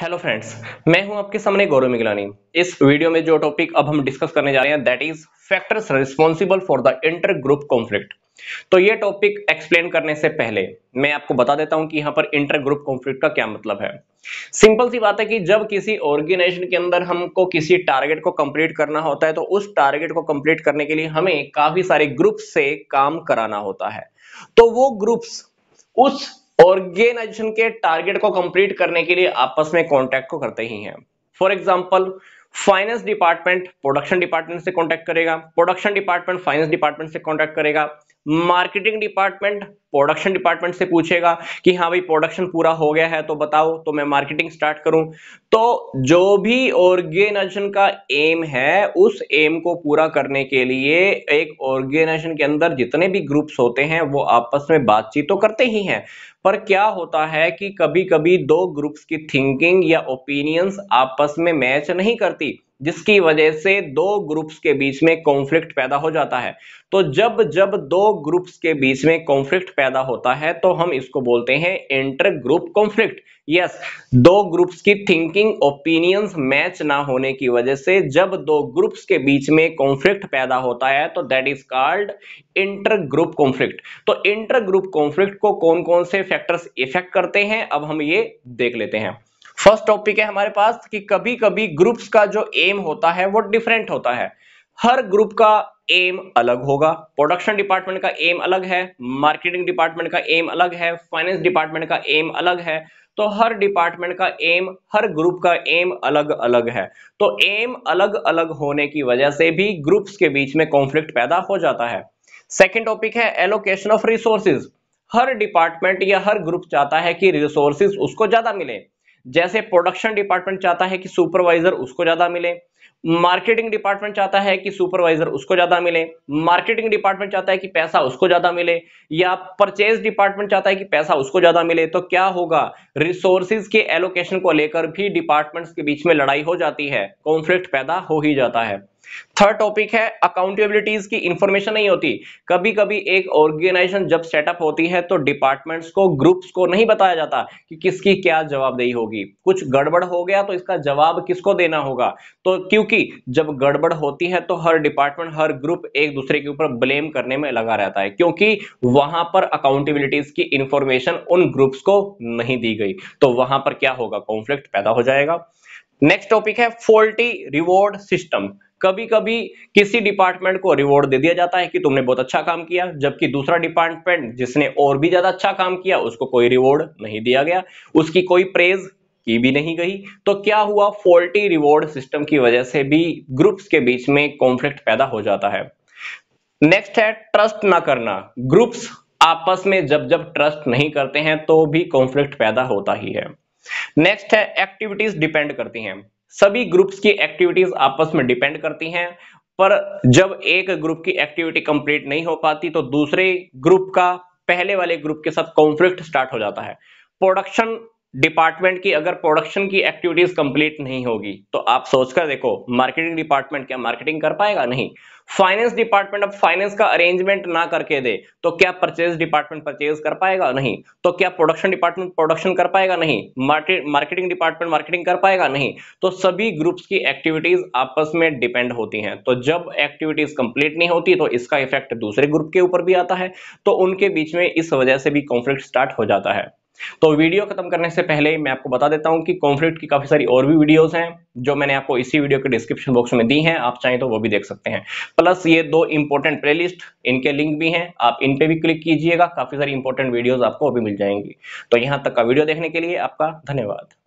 hello friends मैं हूं आपके सामने गौरव मिगलानी इस वीडियो में जो टॉपिक अब हम डिस्कस करने जा रहे हैं that is factors responsible for the inter group conflict तो ये टॉपिक एक्सप्लेन करने से पहले मैं आपको बता देता हूं कि यहां पर इंटर ग्रुप कॉन्फ्लिक्ट का क्या मतलब है सिंपल सी बात है कि जब किसी ऑर्गेनाइजेशन के अंदर हमको किसी टारगेट को कंप्लीट करना होता है तो उस टारगेट को कंप्लीट करने के लिए हमें काफी सारे ग्रुप से काम कराना होता है तो वो ग्रुप्स उस ऑर्गेनाइजेशन के टारगेट को कंप्लीट करने के लिए आपस में कॉन्टेक्ट को करते ही हैं for example finance department production department से कॉन्टेक्ट करेगा प्रोडक्शन डिपार्टमेंट फाइनेंस डिपार्टमेंट से कॉन्टेक्ट करेगा मार्केटिंग डिपार्टमेंट प्रोडक्शन डिपार्टमेंट से पूछेगा कि हाँ भाई प्रोडक्शन पूरा हो गया है तो बताओ तो मैं मार्केटिंग स्टार्ट करूं तो जो भी ऑर्गेनाइजेशन का एम है उस एम को पूरा करने के लिए एक ऑर्गेनाइजेशन के अंदर जितने भी ग्रुप्स होते हैं वो आपस में बातचीत तो करते ही हैं पर क्या होता है कि कभी कभी दो ग्रुप्स की थिंकिंग या ओपिनियंस आपस में मैच नहीं करती जिसकी वजह से दो ग्रुप्स के बीच में कॉन्फ्लिक्ट पैदा हो जाता है तो जब जब दो ग्रुप्स के बीच में कॉन्फ्लिक्ट पैदा होता है तो हम इसको बोलते हैं इंटर ग्रुप कॉन्फ्लिक्ट यस दो ग्रुप्स की थिंकिंग ओपिनियंस मैच ना होने की वजह से जब दो ग्रुप्स के बीच में कॉन्फ्लिक्ट पैदा होता है तो that is called inter group conflict तो इंटर ग्रुप कॉन्फ्लिक्ट को कौन कौन से फैक्टर्स इफेक्ट करते हैं अब हम ये देख लेते हैं फर्स्ट टॉपिक है हमारे पास कि कभी कभी ग्रुप्स का जो एम होता है वो डिफरेंट होता है हर ग्रुप का एम अलग होगा प्रोडक्शन डिपार्टमेंट का एम अलग है मार्केटिंग डिपार्टमेंट का एम अलग है फाइनेंस डिपार्टमेंट का एम अलग है तो हर डिपार्टमेंट का एम हर ग्रुप का एम अलग अलग है तो एम अलग अलग होने की वजह से भी ग्रुप्स के बीच में कॉन्फ्लिक्ट पैदा हो जाता है सेकेंड टॉपिक है एलोकेशन ऑफ रिसोर्सिस हर डिपार्टमेंट या हर ग्रुप चाहता है कि रिसोर्सिस उसको ज्यादा मिले जैसे प्रोडक्शन डिपार्टमेंट चाहता है कि सुपरवाइजर उसको ज़्यादा मिले मार्केटिंग डिपार्टमेंट चाहता है कि सुपरवाइजर उसको ज्यादा मिले मार्केटिंग डिपार्टमेंट चाहता है कि पैसा उसको ज्यादा मिले या परचेज डिपार्टमेंट चाहता है कि पैसा उसको ज्यादा मिले तो क्या होगा रिसोर्सिस के एलोकेशन को लेकर भी डिपार्टमेंट्स के बीच में लड़ाई हो जाती है कॉन्फ्लिक्ट पैदा हो ही जाता है थर्ड टॉपिक है अकाउंटेबिलिटीज की इंफॉर्मेशन नहीं होती कभी कभी एक ऑर्गेनाइजेशन जब सेटअप होती है तो डिपार्टमेंट्स को ग्रुप्स को नहीं बताया जाता कि किसकी क्या जवाबदेही होगी कुछ गड़बड़ हो गया तो इसका जवाब किसको देना होगा तो क्योंकि जब गड़बड़ होती है तो हर डिपार्टमेंट हर ग्रुप एक दूसरे के ऊपर ब्लेम करने में लगा रहता है क्योंकि वहां पर अकाउंटेबिलिटीज की इंफॉर्मेशन उन ग्रुप्स को नहीं दी गई तो वहां पर क्या होगा कॉन्फ्लिक्ट पैदा हो जाएगा नेक्स्ट टॉपिक है फोल्टी रिवॉर्ड सिस्टम कभी कभी किसी डिपार्टमेंट को रिवॉर्ड दे दिया जाता है कि तुमने बहुत अच्छा काम किया जबकि दूसरा डिपार्टमेंट जिसने और भी ज्यादा अच्छा काम किया उसको कोई रिवॉर्ड नहीं दिया गया उसकी कोई प्रेज की भी नहीं गई तो क्या हुआ फॉल्टी रिवॉर्ड सिस्टम की वजह से भी ग्रुप्स के बीच में कॉन्फ्लिक्ट पैदा हो जाता है नेक्स्ट है ट्रस्ट ना करना ग्रुप्स आपस में जब जब ट्रस्ट नहीं करते हैं तो भी कॉन्फ्लिक्ट पैदा होता ही है नेक्स्ट है एक्टिविटीज डिपेंड करती हैं सभी ग्रुप्स की एक्टिविटीज आपस में डिपेंड करती हैं पर जब एक ग्रुप की एक्टिविटी कंप्लीट नहीं हो पाती तो दूसरे ग्रुप का पहले वाले ग्रुप के साथ कॉन्फ्लिक्ट स्टार्ट हो जाता है प्रोडक्शन डिपार्टमेंट की अगर प्रोडक्शन की एक्टिविटीज कंप्लीट नहीं होगी तो आप सोचकर देखो मार्केटिंग डिपार्टमेंट क्या मार्केटिंग कर पाएगा नहीं फाइनेंस डिपार्टमेंट अब फाइनेंस का अरेंजमेंट ना करके दे तो क्या परचेज डिपार्टमेंट परचेज कर पाएगा नहीं तो क्या प्रोडक्शन डिपार्टमेंट प्रोडक्शन कर पाएगा नहीं मार्केटिंग डिपार्टमेंट मार्केटिंग कर पाएगा नहीं तो सभी ग्रुप्स की एक्टिविटीज आपस में डिपेंड होती हैं तो जब एक्टिविटीज कंप्लीट नहीं होती तो इसका इफेक्ट दूसरे ग्रुप के ऊपर भी आता है तो उनके बीच में इस वजह से भी कॉन्फ्लिक्ट स्टार्ट हो जाता है तो वीडियो खत्म करने से पहले मैं आपको बता देता हूं कि कॉन्फ्लिक्ट की काफी सारी और भी वीडियोस हैं जो मैंने आपको इसी वीडियो के डिस्क्रिप्शन बॉक्स में दी हैं आप चाहें तो वो भी देख सकते हैं प्लस ये दो इंपॉर्टेंट प्लेलिस्ट इनके लिंक भी हैं आप इन पे भी क्लिक कीजिएगा काफी सारी इंपॉर्टेंट वीडियोज आपको अभी मिल जाएंगी तो यहां तक का वीडियो देखने के लिए आपका धन्यवाद